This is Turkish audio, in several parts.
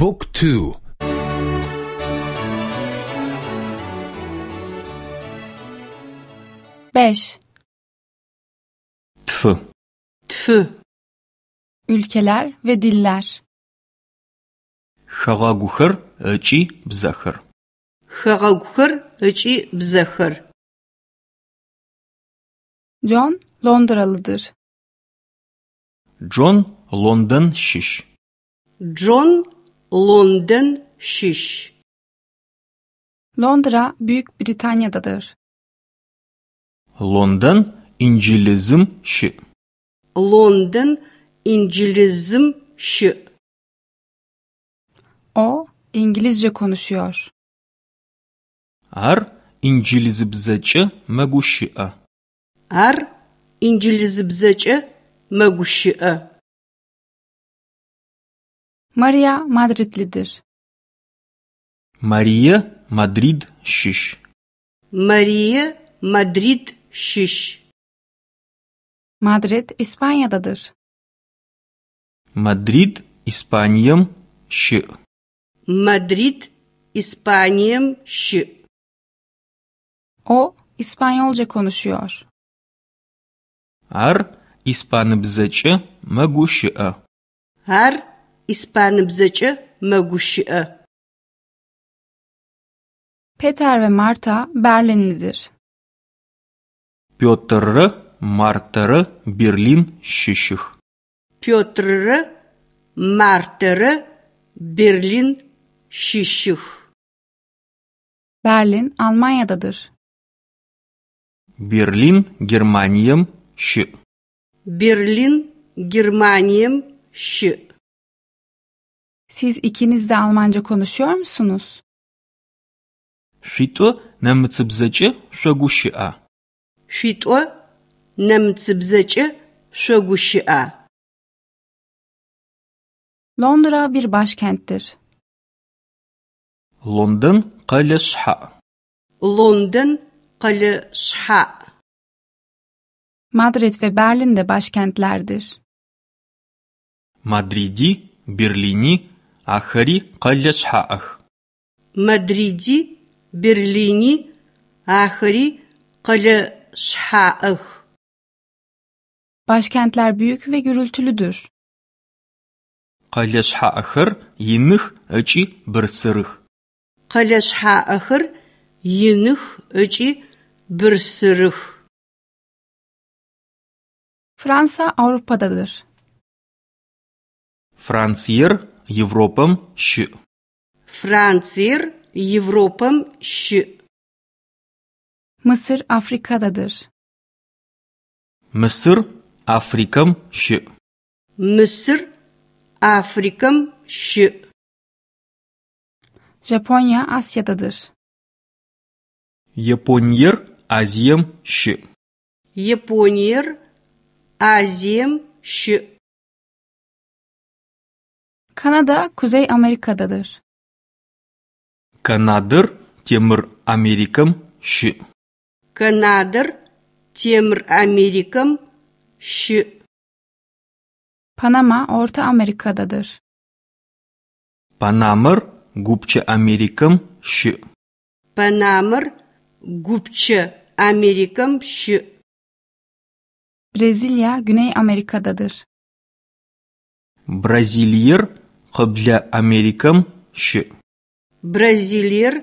Book 2 5 Tfı Tfı Ülkeler ve diller Хэгъэгухэр ыкӏи бзэхэр Хэгъэгухэр ыкӏи бзэхэр John Londralıdır. John London şiş. John London şiş. Londra Büyük Britanya'dadır. London İngilizim şi. London İngilizim şi. O İngilizce konuşuyor. Ar İngilizce İngilizbzeçe meguşi'a. Ar İngilizce İngilizbzeçe meguşi'a. Maria Madridlidir. Maria Madrid şiş. Maria Madrid şiş. Madrid İspanya'dadır. Madrid İspanyam şı. Madrid İspanyam şı. O İspanyolca konuşuyor. Ar İspanıbzeçe magu şı'a. E. Ar İspanıbzeç'e meguşı'e. Peter ve Marta Berlinlidir. Piotr'ı, Mart'ı Berlin şişih. Piotr'ı, Mart'ı Berlin şişih. Berlin Almanya'dadır. Berlin Germanya'm şi. Berlin Germanya'm şi. Siz ikiniz de Almanca konuşuyor musunuz? ШъитӀу нэмыцэбзэкӀэ шъогущыӀэ. ШъитӀу нэмыцэбзэкӀэ şöguşı'a. Londra bir başkenttir. London kale London kale Madrid ve Berlin de başkentlerdir. Madridi, Berlini Ахэри къэлэ шъхьаӏэх. Мадриди, Берлини ахэри къэлэ шъхьаӏэх. Başkentler büyük ve gürültülüdür. Къэлэ шъхьаӏэхэр иных ыкӏи бырсырых. Къэлэ шъхьаӏэхэр иных ыкӏи бырсырых. Fransa Avrupa'dadır. Fransiyer Европам Щ. Fransır Европам Щ. Mısır Afrika'dadır. Mısır Afrikam Ş. Mısır Afrikam Ş. Japonya Asya'dadır. Японьер Азием Ш. Японьер Азием Ш. Kanada Kuzey Amerika'dadır. Kanadır, Temir Amerikam Ş. Kanadır, Temir Amerikam Ş. Panama Orta Amerika'dadır. Panamır Gupça Amerikam Ş. Panamır Gupça Amerikam Ş. Brezilya Güney Amerika'dadır. Brazilyir قبل Америкам щы. Бразилиер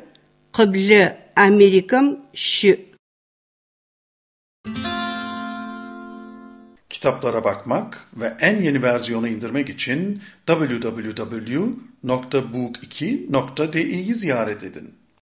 قبل Америкам щы. Kitaplara bakmak ve en yeni versiyonu indirmek için www.book2.de'yi ziyaret edin.